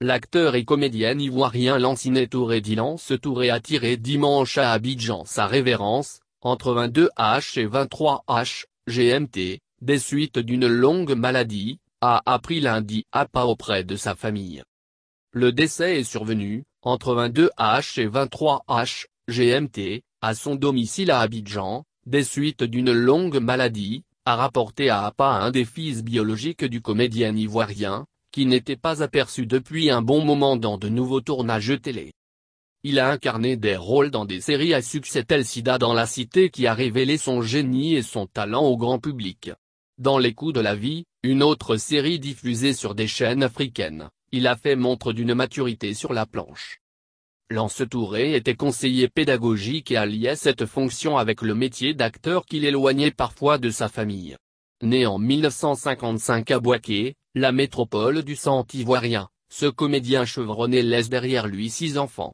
L'acteur et comédienne ivoirien Lancinet Touré Dilance Touré a tiré dimanche à Abidjan sa révérence, entre 22h et 23h, GMT, des suites d'une longue maladie, a appris lundi à pas auprès de sa famille. Le décès est survenu, entre 22h et 23h, GMT, à son domicile à Abidjan, des suites d'une longue maladie, a rapporté à APA un des fils biologiques du comédien ivoirien, qui n'était pas aperçu depuis un bon moment dans de nouveaux tournages télé. Il a incarné des rôles dans des séries à succès telles Sida dans la cité qui a révélé son génie et son talent au grand public. Dans Les coups de la vie, une autre série diffusée sur des chaînes africaines, il a fait montre d'une maturité sur la planche. Lance Touré était conseiller pédagogique et alliait cette fonction avec le métier d'acteur qu'il éloignait parfois de sa famille. Né en 1955 à Boaké, la métropole du cent ivoirien, ce comédien chevronné laisse derrière lui six enfants.